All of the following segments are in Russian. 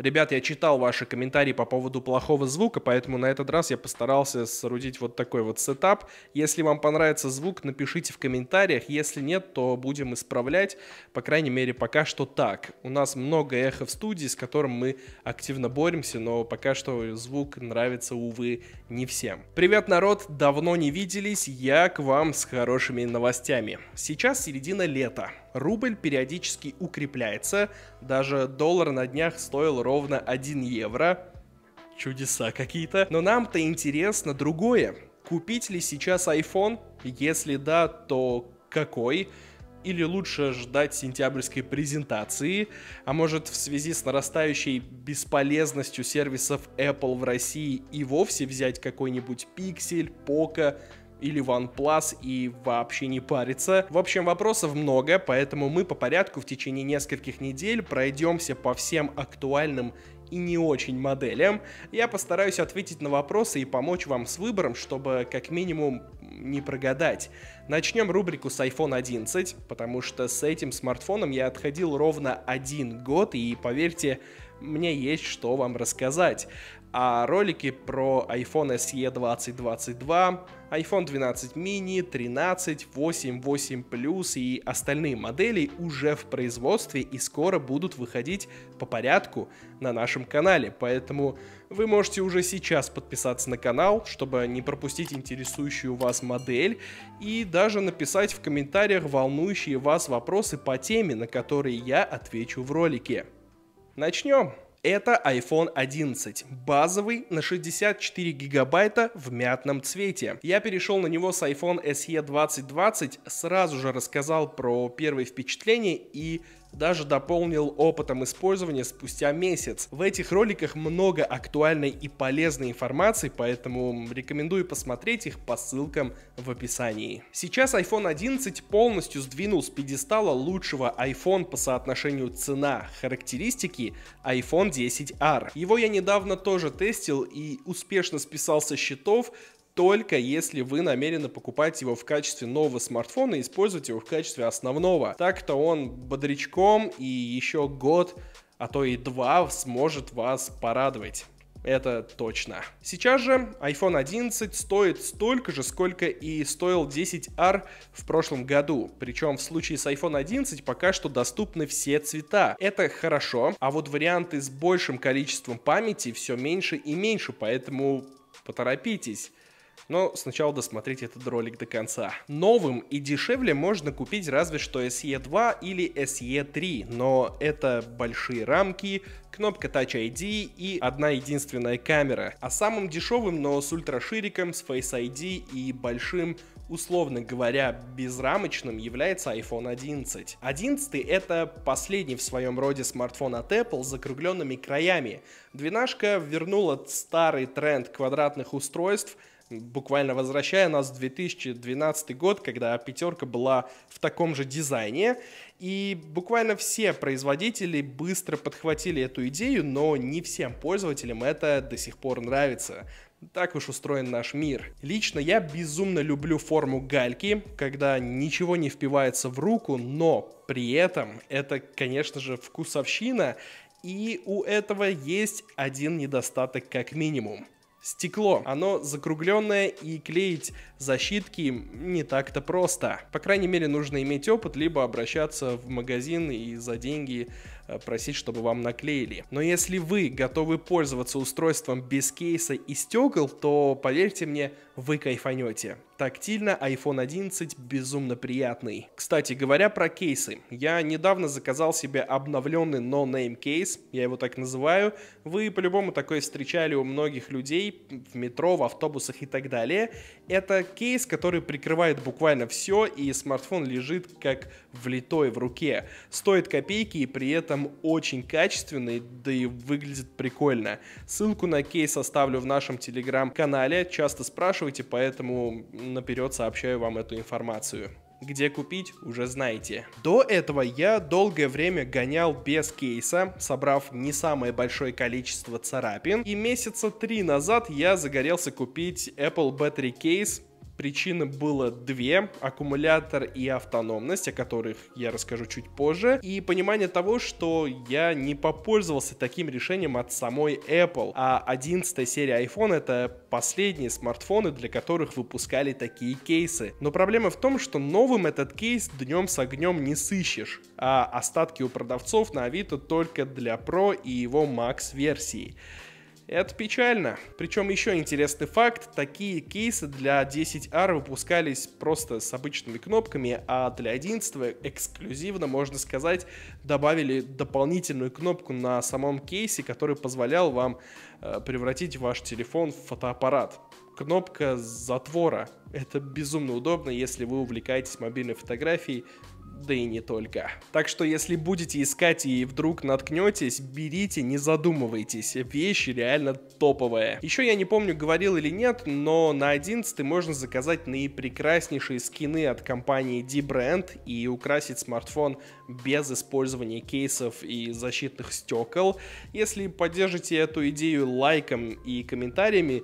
Ребят, я читал ваши комментарии по поводу плохого звука, поэтому на этот раз я постарался соорудить вот такой вот сетап. Если вам понравится звук, напишите в комментариях. Если нет, то будем исправлять. По крайней мере, пока что так. У нас много эхо в студии, с которым мы активно боремся, но пока что звук нравится, увы, не всем. Привет, народ! Давно не виделись. Я к вам с хорошими новостями. Сейчас середина лета рубль периодически укрепляется. Даже доллар на днях стоил ровно 1 евро. Чудеса какие-то. Но нам-то интересно другое. Купить ли сейчас iPhone? Если да, то какой? Или лучше ждать сентябрьской презентации? А может в связи с нарастающей бесполезностью сервисов Apple в России и вовсе взять какой-нибудь Pixel, Poco, или OnePlus и вообще не париться. В общем, вопросов много, поэтому мы по порядку в течение нескольких недель пройдемся по всем актуальным и не очень моделям. Я постараюсь ответить на вопросы и помочь вам с выбором, чтобы как минимум не прогадать. Начнем рубрику с iPhone 11, потому что с этим смартфоном я отходил ровно один год, и поверьте, мне есть что вам рассказать. А ролики про iPhone SE 2022, iPhone 12 mini, 13, 8, 8 Plus и остальные модели уже в производстве и скоро будут выходить по порядку на нашем канале, поэтому вы можете уже сейчас подписаться на канал, чтобы не пропустить интересующую вас модель и даже написать в комментариях волнующие вас вопросы по теме, на которые я отвечу в ролике. Начнем! Это iPhone 11, базовый на 64 гигабайта в мятном цвете. Я перешел на него с iPhone SE 2020, сразу же рассказал про первые впечатления и даже дополнил опытом использования спустя месяц. В этих роликах много актуальной и полезной информации, поэтому рекомендую посмотреть их по ссылкам в описании. Сейчас iPhone 11 полностью сдвинул с пьедестала лучшего iPhone по соотношению цена-характеристики iPhone 10R. Его я недавно тоже тестил и успешно списал со счетов только если вы намерены покупать его в качестве нового смартфона и использовать его в качестве основного. Так-то он бодрячком и еще год, а то и два сможет вас порадовать. Это точно. Сейчас же iPhone 11 стоит столько же, сколько и стоил 10R в прошлом году. Причем в случае с iPhone 11 пока что доступны все цвета. Это хорошо, а вот варианты с большим количеством памяти все меньше и меньше, поэтому поторопитесь. Но сначала досмотрите этот ролик до конца. Новым и дешевле можно купить разве что SE2 или SE3, но это большие рамки, кнопка Touch ID и одна единственная камера. А самым дешевым, но с ультрашириком, с Face ID и большим условно говоря, безрамочным является iPhone 11. 11 это последний в своем роде смартфон от Apple с закругленными краями. Двенашка вернула старый тренд квадратных устройств, буквально возвращая нас в 2012 год, когда пятерка была в таком же дизайне. И буквально все производители быстро подхватили эту идею, но не всем пользователям это до сих пор нравится. Так уж устроен наш мир. Лично я безумно люблю форму гальки, когда ничего не впивается в руку, но при этом это, конечно же, вкусовщина, и у этого есть один недостаток как минимум стекло. Оно закругленное и клеить защитки не так-то просто. По крайней мере, нужно иметь опыт, либо обращаться в магазин и за деньги э, просить, чтобы вам наклеили. Но если вы готовы пользоваться устройством без кейса и стекол, то, поверьте мне, вы кайфанете. Тактильно iPhone 11 безумно приятный. Кстати говоря про кейсы. Я недавно заказал себе обновленный no-name кейс, я его так называю. Вы по-любому такой встречали у многих людей в метро, в автобусах и так далее. Это кейс, который прикрывает буквально все, и смартфон лежит как влитой в руке. Стоит копейки и при этом очень качественный, да и выглядит прикольно. Ссылку на кейс оставлю в нашем телеграм-канале. Часто спрашивают планируете, поэтому наперед сообщаю вам эту информацию. Где купить, уже знаете. До этого я долгое время гонял без кейса, собрав не самое большое количество царапин. И месяца три назад я загорелся купить Apple Battery Case Причины было две. Аккумулятор и автономность, о которых я расскажу чуть позже. И понимание того, что я не попользовался таким решением от самой Apple. А 11 серия iPhone это последние смартфоны, для которых выпускали такие кейсы. Но проблема в том, что новым этот кейс днем с огнем не сыщешь. А остатки у продавцов на Авито только для Pro и его Max версии. Это печально. Причем еще интересный факт, такие кейсы для 10R выпускались просто с обычными кнопками, а для 11 эксклюзивно, можно сказать, добавили дополнительную кнопку на самом кейсе, который позволял вам э, превратить ваш телефон в фотоаппарат кнопка затвора. Это безумно удобно, если вы увлекаетесь мобильной фотографией да и не только. Так что если будете искать и вдруг наткнетесь, берите, не задумывайтесь, вещи реально топовые. Еще я не помню, говорил или нет, но на 11 можно заказать наипрекраснейшие скины от компании D-Brand и украсить смартфон без использования кейсов и защитных стекол. Если поддержите эту идею лайком и комментариями,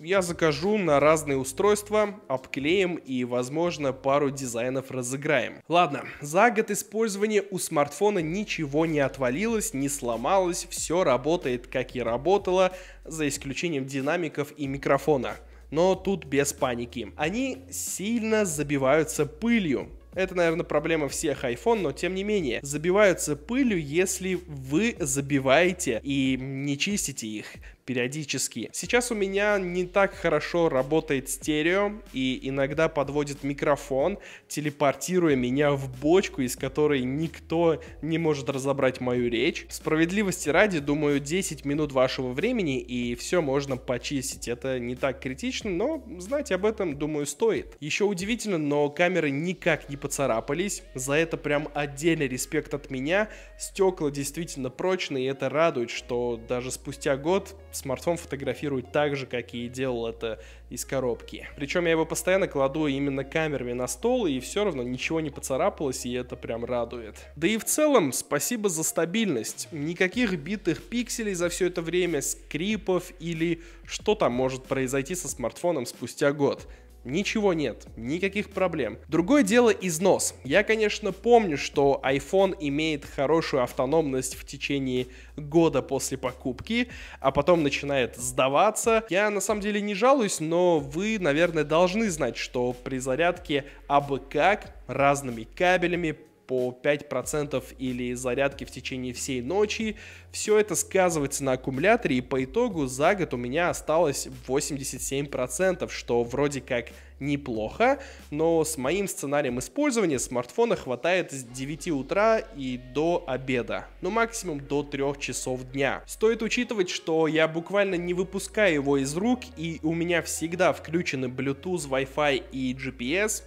я закажу на разные устройства, обклеим и, возможно, пару дизайнов разыграем. Ладно, за год использования у смартфона ничего не отвалилось, не сломалось, все работает как и работало, за исключением динамиков и микрофона. Но тут без паники. Они сильно забиваются пылью. Это, наверное, проблема всех iPhone, но тем не менее, забиваются пылью, если вы забиваете и не чистите их периодически. Сейчас у меня не так хорошо работает стерео и иногда подводит микрофон, телепортируя меня в бочку, из которой никто не может разобрать мою речь. Справедливости ради, думаю, 10 минут вашего времени и все можно почистить. Это не так критично, но знать об этом, думаю, стоит. Еще удивительно, но камеры никак не поцарапались. За это прям отдельный респект от меня. Стекла действительно прочные, и это радует, что даже спустя год смартфон фотографирует так же, как и делал это из коробки. Причем я его постоянно кладу именно камерами на стол, и все равно ничего не поцарапалось, и это прям радует. Да и в целом, спасибо за стабильность. Никаких битых пикселей за все это время, скрипов или что там может произойти со смартфоном спустя год. Ничего нет, никаких проблем. Другое дело износ. Я, конечно, помню, что iPhone имеет хорошую автономность в течение года после покупки, а потом начинает сдаваться. Я на самом деле не жалуюсь, но вы, наверное, должны знать, что при зарядке абы как разными кабелями, по 5% или зарядки в течение всей ночи. Все это сказывается на аккумуляторе, и по итогу за год у меня осталось 87%, что вроде как неплохо, но с моим сценарием использования смартфона хватает с 9 утра и до обеда, ну максимум до 3 часов дня. Стоит учитывать, что я буквально не выпускаю его из рук и у меня всегда включены Bluetooth, Wi-Fi и GPS,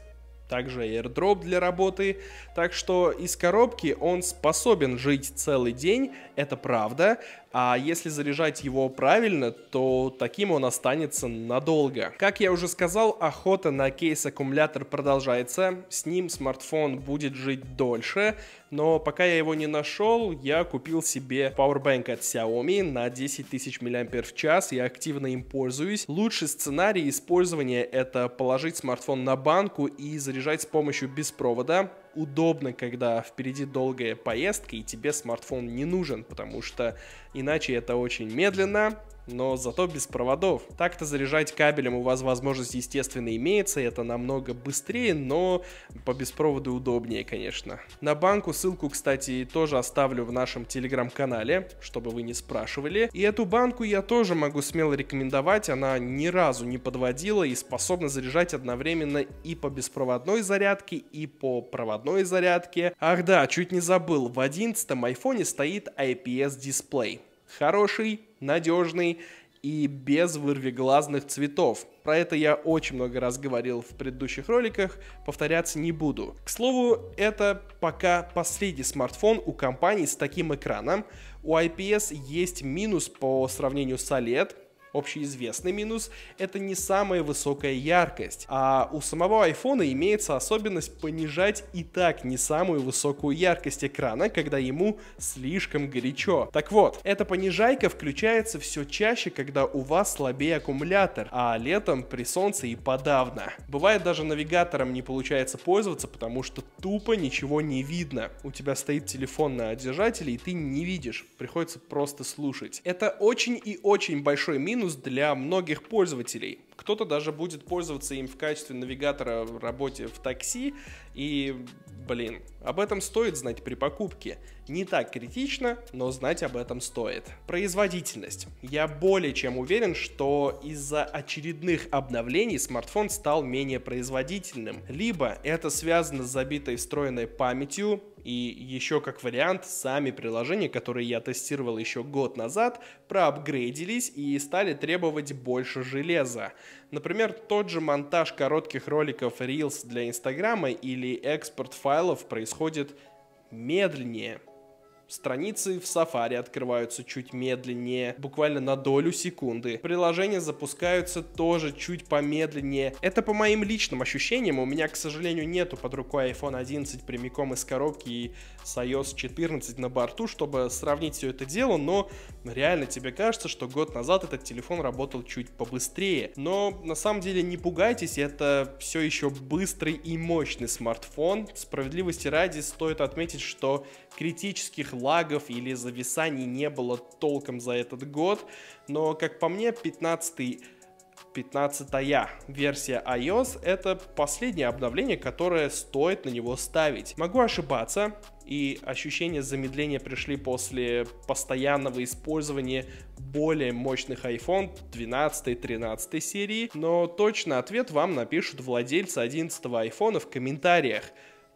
также airdrop для работы. Так что из коробки он способен жить целый день, это правда, а если заряжать его правильно, то таким он останется надолго. Как я уже сказал, охота на кейс-аккумулятор продолжается. С ним смартфон будет жить дольше. Но пока я его не нашел, я купил себе Powerbank от Xiaomi на 10 тысяч мАч. Я активно им пользуюсь. Лучший сценарий использования это положить смартфон на банку и заряжать с помощью беспровода удобно, когда впереди долгая поездка и тебе смартфон не нужен, потому что иначе это очень медленно, но зато без проводов. Так-то заряжать кабелем у вас возможность, естественно, имеется, это намного быстрее, но по беспроводу удобнее, конечно. На банку ссылку, кстати, тоже оставлю в нашем телеграм-канале, чтобы вы не спрашивали. И эту банку я тоже могу смело рекомендовать, она ни разу не подводила и способна заряжать одновременно и по беспроводной зарядке, и по проводной зарядке. Ах да, чуть не забыл, в 11 айфоне стоит IPS-дисплей. Хороший, надежный и без вырвиглазных цветов. Про это я очень много раз говорил в предыдущих роликах, повторяться не буду. К слову, это пока последний смартфон у компании с таким экраном. У IPS есть минус по сравнению с OLED, Общеизвестный минус – это не самая высокая яркость, а у самого iPhone имеется особенность понижать и так не самую высокую яркость экрана, когда ему слишком горячо. Так вот, эта понижайка включается все чаще, когда у вас слабее аккумулятор, а летом при солнце и подавно. Бывает даже навигатором не получается пользоваться, потому что тупо ничего не видно. У тебя стоит телефон на держателе и ты не видишь, приходится просто слушать. Это очень и очень большой минус минус для многих пользователей. Кто-то даже будет пользоваться им в качестве навигатора в работе в такси, и Блин, об этом стоит знать при покупке. Не так критично, но знать об этом стоит. Производительность. Я более чем уверен, что из-за очередных обновлений смартфон стал менее производительным. Либо это связано с забитой встроенной памятью, и еще как вариант, сами приложения, которые я тестировал еще год назад, проапгрейдились и стали требовать больше железа. Например, тот же монтаж коротких роликов Reels для Инстаграма или экспорт файлов происходит медленнее – Страницы в Safari открываются чуть медленнее, буквально на долю секунды. Приложения запускаются тоже чуть помедленнее. Это по моим личным ощущениям. У меня, к сожалению, нету под рукой iPhone 11 прямиком из коробки и с iOS 14 на борту, чтобы сравнить все это дело, но реально тебе кажется, что год назад этот телефон работал чуть побыстрее. Но на самом деле не пугайтесь, это все еще быстрый и мощный смартфон. Справедливости ради стоит отметить, что критических лагов или зависаний не было толком за этот год, но, как по мне, 15 15-я версия iOS это последнее обновление, которое стоит на него ставить. Могу ошибаться, и ощущения замедления пришли после постоянного использования более мощных iPhone 12 13 серии, но точно ответ вам напишут владельцы 11 iPhone в комментариях.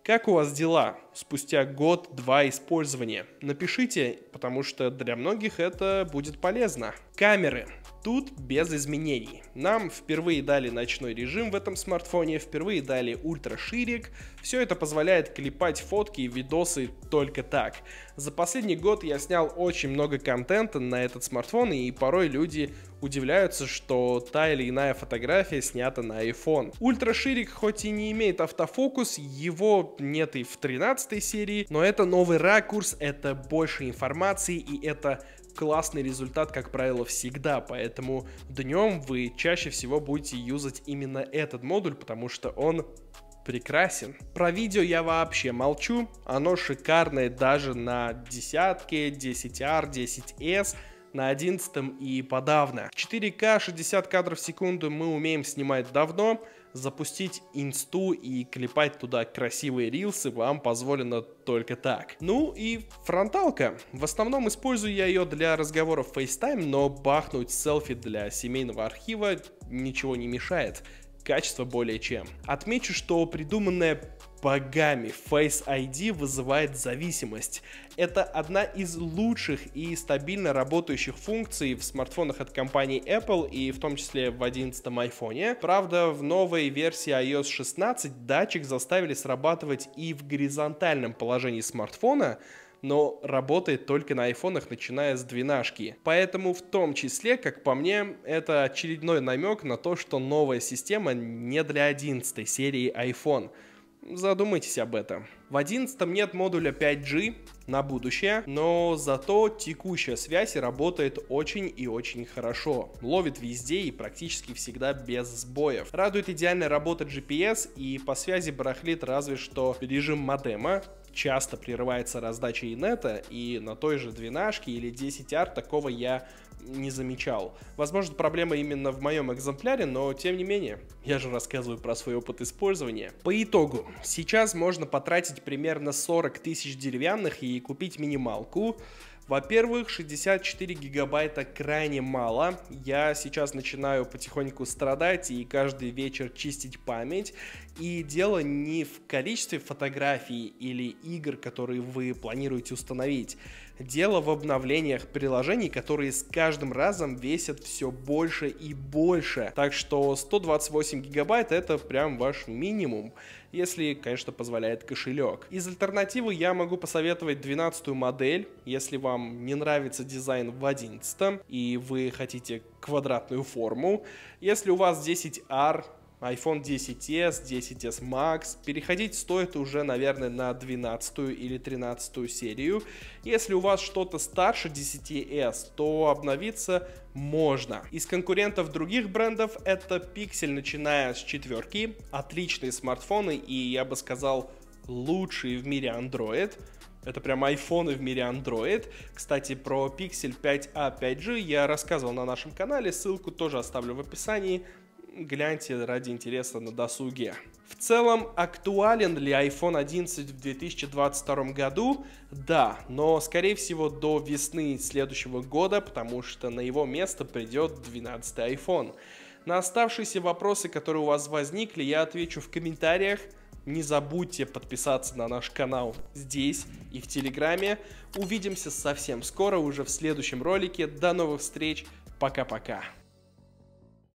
Как у вас дела спустя год-два использования? Напишите, потому что для многих это будет полезно. Камеры. Тут без изменений. Нам впервые дали ночной режим в этом смартфоне, впервые дали ультраширик. Все это позволяет клепать фотки и видосы только так. За последний год я снял очень много контента на этот смартфон, и порой люди удивляются, что та или иная фотография снята на iPhone. Ультраширик хоть и не имеет автофокус, его нет и в 13 серии, но это новый ракурс, это больше информации и это классный результат, как правило, всегда, поэтому днем вы чаще всего будете юзать именно этот модуль, потому что он прекрасен. Про видео я вообще молчу, оно шикарное даже на десятке, 10R, 10S, на 11 и подавно. 4К 60 кадров в секунду мы умеем снимать давно, запустить инсту и клепать туда красивые рилсы вам позволено только так. Ну и фронталка. В основном использую я ее для разговоров FaceTime, но бахнуть селфи для семейного архива ничего не мешает качество более чем. Отмечу, что придуманная богами Face ID вызывает зависимость. Это одна из лучших и стабильно работающих функций в смартфонах от компании Apple и в том числе в 11 iPhone. Правда, в новой версии iOS 16 датчик заставили срабатывать и в горизонтальном положении смартфона, но работает только на айфонах, начиная с двенашки. Поэтому в том числе, как по мне, это очередной намек на то, что новая система не для 11 серии iPhone. Задумайтесь об этом. В 11 нет модуля 5G на будущее, но зато текущая связь работает очень и очень хорошо. Ловит везде и практически всегда без сбоев. Радует идеальная работа GPS и по связи барахлит разве что режим модема, часто прерывается раздача инета, и на той же двенашке или 10R такого я не замечал. Возможно, проблема именно в моем экземпляре, но тем не менее, я же рассказываю про свой опыт использования. По итогу, сейчас можно потратить примерно 40 тысяч деревянных и купить минималку, во-первых, 64 гигабайта крайне мало. Я сейчас начинаю потихоньку страдать и каждый вечер чистить память. И дело не в количестве фотографий или игр, которые вы планируете установить. Дело в обновлениях приложений, которые с каждым разом весят все больше и больше. Так что 128 гигабайт это прям ваш минимум, если, конечно, позволяет кошелек. Из альтернативы я могу посоветовать 12 модель, если вам не нравится дизайн в 11 и вы хотите квадратную форму. Если у вас 10R, iPhone 10s, 10s Max. Переходить стоит уже, наверное, на 12 или 13 серию. Если у вас что-то старше 10s, то обновиться можно. Из конкурентов других брендов это Pixel, начиная с четверки. Отличные смартфоны и, я бы сказал, лучшие в мире Android. Это прям айфоны в мире Android. Кстати, про Pixel 5a 5G я рассказывал на нашем канале, ссылку тоже оставлю в описании гляньте ради интереса на досуге. В целом, актуален ли iPhone 11 в 2022 году? Да, но скорее всего до весны следующего года, потому что на его место придет 12 iPhone. На оставшиеся вопросы, которые у вас возникли, я отвечу в комментариях. Не забудьте подписаться на наш канал здесь и в Телеграме. Увидимся совсем скоро, уже в следующем ролике. До новых встреч. Пока-пока.